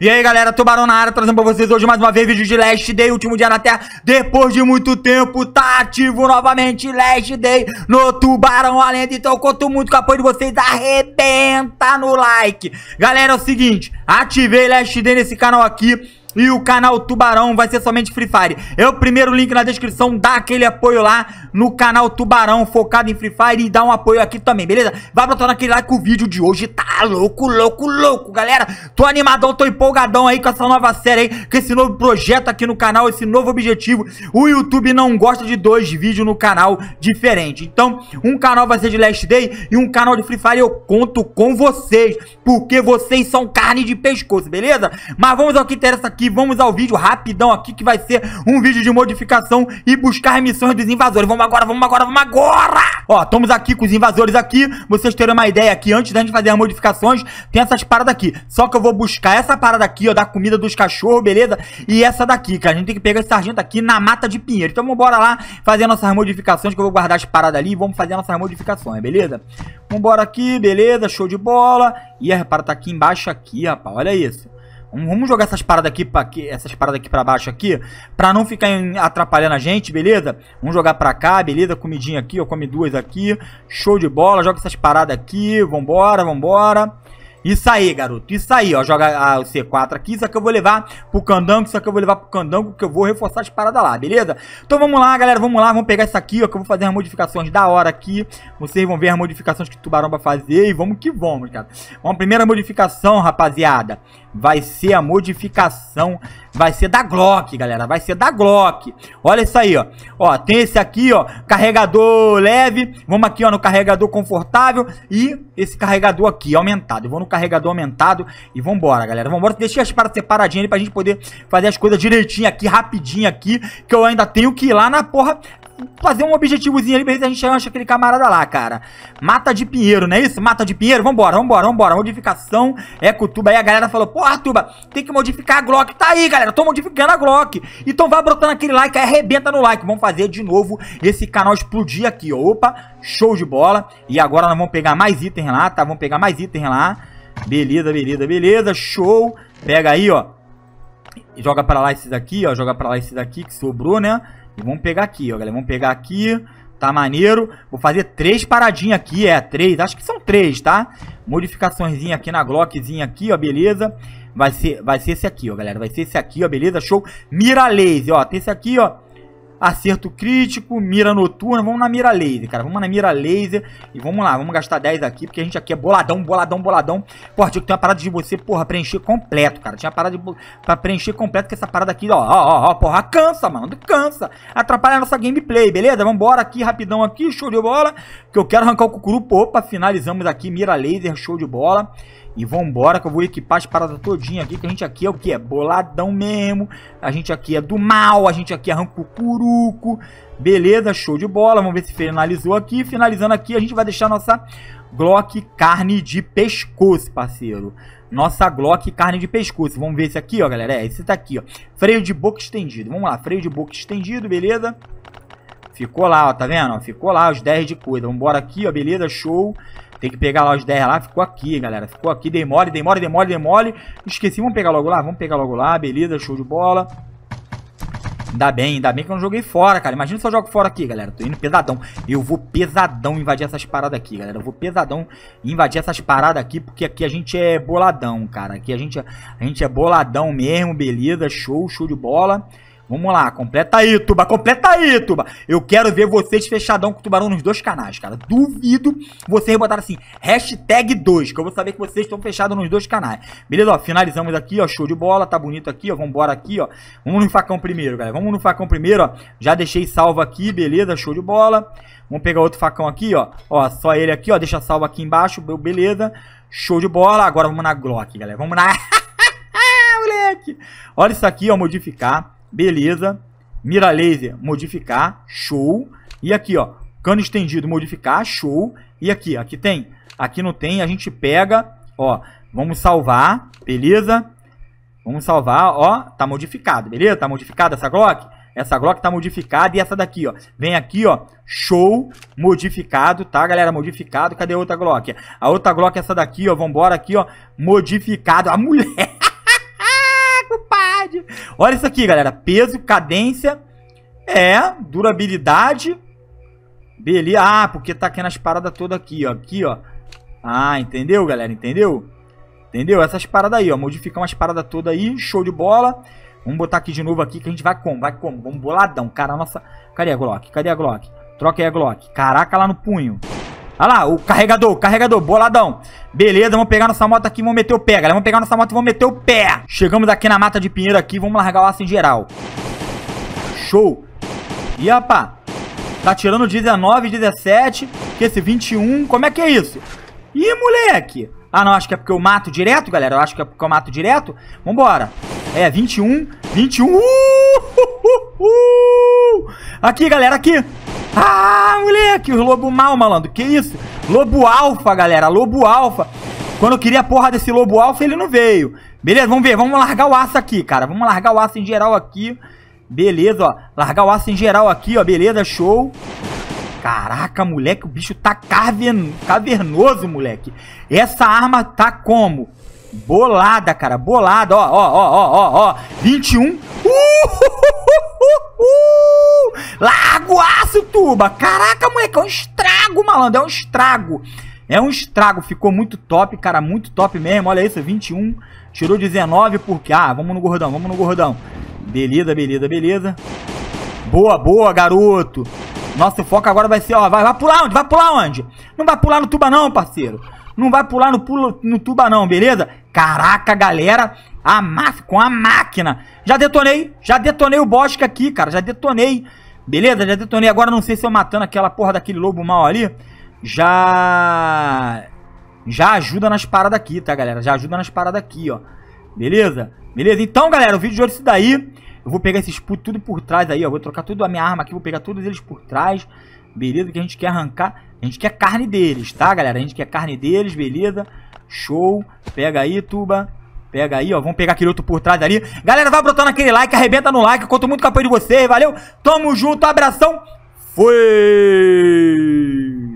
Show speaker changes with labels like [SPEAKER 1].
[SPEAKER 1] E aí galera, Tubarão na área, trazendo pra vocês hoje mais uma vez vídeo de Last Day, último dia na Terra Depois de muito tempo, tá ativo novamente Last Day no Tubarão Alento Então eu conto muito com o apoio de vocês, arrebenta no like Galera, é o seguinte, ativei Last Day nesse canal aqui e o canal Tubarão vai ser somente Free Fire. É o primeiro link na descrição, dá aquele apoio lá no canal Tubarão, focado em Free Fire e dá um apoio aqui também, beleza? Vai botando aquele like, o vídeo de hoje tá louco, louco, louco, galera. Tô animadão, tô empolgadão aí com essa nova série aí, com esse novo projeto aqui no canal, esse novo objetivo. O YouTube não gosta de dois vídeos no canal diferente. Então, um canal vai ser de Last Day e um canal de Free Fire. Eu conto com vocês, porque vocês são carne de pescoço, beleza? Mas vamos ao que interessa aqui aqui, vamos ao vídeo rapidão aqui, que vai ser um vídeo de modificação e buscar missões dos invasores. Vamos agora, vamos agora, vamos agora! Ó, estamos aqui com os invasores aqui, vocês terem uma ideia aqui, antes da gente fazer as modificações, tem essas paradas aqui. Só que eu vou buscar essa parada aqui, ó, da comida dos cachorros, beleza? E essa daqui, cara, a gente tem que pegar esse sargento aqui na mata de pinheiro. Então bora lá fazer nossas modificações, que eu vou guardar as paradas ali e vamos fazer nossas modificações, beleza? Vambora aqui, beleza, show de bola. E a repara tá aqui embaixo aqui, rapaz, olha isso. Vamos jogar essas paradas aqui para essas paradas aqui para baixo aqui, para não ficar atrapalhando a gente, beleza? Vamos jogar para cá, beleza? Comidinha aqui, eu come duas aqui. Show de bola, joga essas paradas aqui, vambora, vambora. Isso aí, garoto. Isso aí, ó. Joga ah, o C4 aqui. Isso aqui eu vou levar pro candango. Isso aqui eu vou levar pro candango, que eu vou reforçar as paradas lá, beleza? Então vamos lá, galera. Vamos lá. Vamos pegar isso aqui, ó. Que eu vou fazer as modificações da hora aqui. Vocês vão ver as modificações que o Tubarão vai fazer. E vamos que vamos, cara. Uma primeira modificação, rapaziada. Vai ser a modificação. Vai ser da Glock, galera. Vai ser da Glock. Olha isso aí, ó. Ó, tem esse aqui, ó. Carregador leve. Vamos aqui, ó, no carregador confortável. E esse carregador aqui, aumentado. Eu vou no carregador aumentado. E vambora, galera. Vambora. Deixa as paradas separadinhas ali pra gente poder fazer as coisas direitinho aqui, rapidinho aqui. Que eu ainda tenho que ir lá na porra fazer um objetivozinho ali, beleza? A gente acha aquele camarada lá, cara. Mata de Pinheiro, não é isso? Mata de Pinheiro? Vambora, vambora, vambora. Modificação Eco é Tuba. Aí a galera falou, porra, Tuba, tem que modificar a Glock. Tá aí, galera, tô modificando a Glock. Então vai brotando aquele like, aí arrebenta no like. Vamos fazer de novo esse canal explodir aqui, Opa, show de bola. E agora nós vamos pegar mais itens lá, tá? Vamos pegar mais itens lá. Beleza, beleza, beleza. Show. Pega aí, ó. Joga pra lá esses aqui, ó. Joga pra lá esses aqui que sobrou, né? E vamos pegar aqui, ó, galera. Vamos pegar aqui. Tá maneiro. Vou fazer três paradinhas aqui, é. Três. Acho que são três, tá? Modificaçõezinha aqui na Glockzinha aqui, ó. Beleza. Vai ser, vai ser esse aqui, ó, galera. Vai ser esse aqui, ó. Beleza, show. Mira laser, ó. Tem esse aqui, ó acerto crítico, mira noturna, vamos na mira laser, cara, vamos na mira laser e vamos lá, vamos gastar 10 aqui, porque a gente aqui é boladão, boladão, boladão. Porra, tinha que ter uma parada de você, porra, preencher completo, cara, tinha uma parada de, pra preencher completo, que essa parada aqui, ó, ó, ó, porra, cansa, mano, cansa, atrapalha a nossa gameplay, beleza? Vambora aqui, rapidão aqui, show de bola, que eu quero arrancar o cucuru, opa, finalizamos aqui, mira laser, show de bola. E vambora que eu vou equipar as paradas todinha aqui, que a gente aqui é o que? É boladão mesmo, a gente aqui é do mal, a gente aqui arranca o curuco, beleza, show de bola, vamos ver se finalizou aqui, finalizando aqui a gente vai deixar nossa Glock carne de pescoço, parceiro. Nossa Glock carne de pescoço. Vamos ver esse aqui, ó, galera. É, esse tá aqui, ó. Freio de boca estendido. Vamos lá, freio de boca estendido, beleza? Ficou lá, ó, tá vendo? Ficou lá os 10 de coisa. Vambora aqui, ó, beleza, show. Tem que pegar lá os 10 lá. Ficou aqui, galera. Ficou aqui. dei mole, dei mole. Esqueci. Vamos pegar logo lá. Vamos pegar logo lá. Beleza, show de bola. Ainda bem, ainda bem que eu não joguei fora, cara. Imagina se eu jogo fora aqui, galera. Tô indo pesadão. Eu vou pesadão invadir essas paradas aqui, galera. Eu vou pesadão invadir essas paradas aqui, porque aqui a gente é boladão, cara. Aqui a gente, é, a gente é boladão mesmo, beleza. Show, show de bola. Vamos lá, completa aí, Tuba, completa aí, Tuba. Eu quero ver vocês fechadão com o Tubarão nos dois canais, cara. Duvido vocês botarem assim, hashtag 2, que eu vou saber que vocês estão fechados nos dois canais. Beleza, ó, finalizamos aqui, ó, show de bola, tá bonito aqui, ó, vambora aqui, ó. Vamos no facão primeiro, galera, vamos no facão primeiro, ó. Já deixei salvo aqui, beleza, show de bola. Vamos pegar outro facão aqui, ó. Ó, só ele aqui, ó, deixa salvo aqui embaixo, beleza. Show de bola, agora vamos na Glock, galera, vamos na... Moleque! Olha isso aqui, ó, modificar. Beleza. Mira laser, modificar. Show. E aqui, ó. Cano estendido, modificar. Show. E aqui, aqui tem. Aqui não tem. A gente pega, ó. Vamos salvar. Beleza. Vamos salvar, ó. Tá modificado, beleza? Tá modificada essa Glock? Essa Glock tá modificada e essa daqui, ó. Vem aqui, ó. Show modificado, tá, galera? Modificado. Cadê a outra Glock? A outra Glock é essa daqui, ó. Vambora aqui, ó. Modificado. A mulher... Olha isso aqui, galera. Peso, cadência, é, durabilidade. Beleza. Ah, porque tá aqui nas paradas todas aqui, ó. Aqui, ó. Ah, entendeu, galera? Entendeu? Entendeu? Essas paradas aí, ó. Modificar umas paradas todas aí. Show de bola. Vamos botar aqui de novo aqui que a gente vai como? Vai como? Vamos boladão. Cara, nossa... Cadê a Glock? Cadê a Glock? Troca aí a Glock. Caraca, lá no punho. Olha lá, o carregador, carregador, boladão. Beleza, vamos pegar nossa moto aqui e vamos meter o pé, galera. Vamos pegar nossa moto e vamos meter o pé. Chegamos aqui na mata de pinheiro aqui, vamos largar o aço em geral. Show. E, opa, tá tirando 19, 17, que esse 21, como é que é isso? Ih, moleque. Ah, não, acho que é porque eu mato direto, galera. Eu acho que é porque eu mato direto. Vambora. É, 21, 21. Uh, uh, uh, uh. Aqui, galera, aqui. Ah, moleque, os lobo mal, malandro. Que isso? Lobo alfa, galera, lobo alfa. Quando eu queria a porra desse lobo alfa, ele não veio. Beleza, vamos ver, vamos largar o aço aqui, cara. Vamos largar o aço em geral aqui. Beleza, ó. Largar o aço em geral aqui, ó. Beleza, show. Caraca, moleque, o bicho tá cavern... cavernoso, moleque. Essa arma tá como? Bolada, cara, bolada, ó, ó, ó, ó, ó, ó. 21. Uh! Lagoaço, tuba! Caraca, moleque, é um estrago, malandro, é um estrago. É um estrago, ficou muito top, cara, muito top mesmo. Olha isso, 21, é tirou 19 porque... Ah, vamos no gordão, vamos no gordão. Beleza, beleza, beleza. Boa, boa, garoto. Nosso foco agora vai ser, ó, vai, vai pular onde? Vai pular onde? Não vai pular no tuba não, parceiro. Não vai pular no, pulo, no tuba não, beleza? Caraca, galera, a má, com a máquina. Já detonei, já detonei o Bosque aqui, cara, já detonei. Beleza? Já detonei. Agora não sei se eu matando aquela porra daquele lobo mal ali. Já... Já ajuda nas paradas aqui, tá, galera? Já ajuda nas paradas aqui, ó. Beleza? Beleza? Então, galera, o vídeo de hoje é isso daí. Eu vou pegar esses putos tudo por trás aí, ó. Vou trocar tudo a minha arma aqui. Vou pegar todos eles por trás. Beleza? Que a gente quer arrancar... A gente quer carne deles, tá, galera? A gente quer carne deles, beleza? Show. Pega aí, tuba. Pega aí, ó. Vamos pegar aquele outro por trás ali. Galera, vai brotando aquele like, arrebenta no like. Eu conto muito com o apoio de vocês, valeu? Tamo junto, abração. Fui!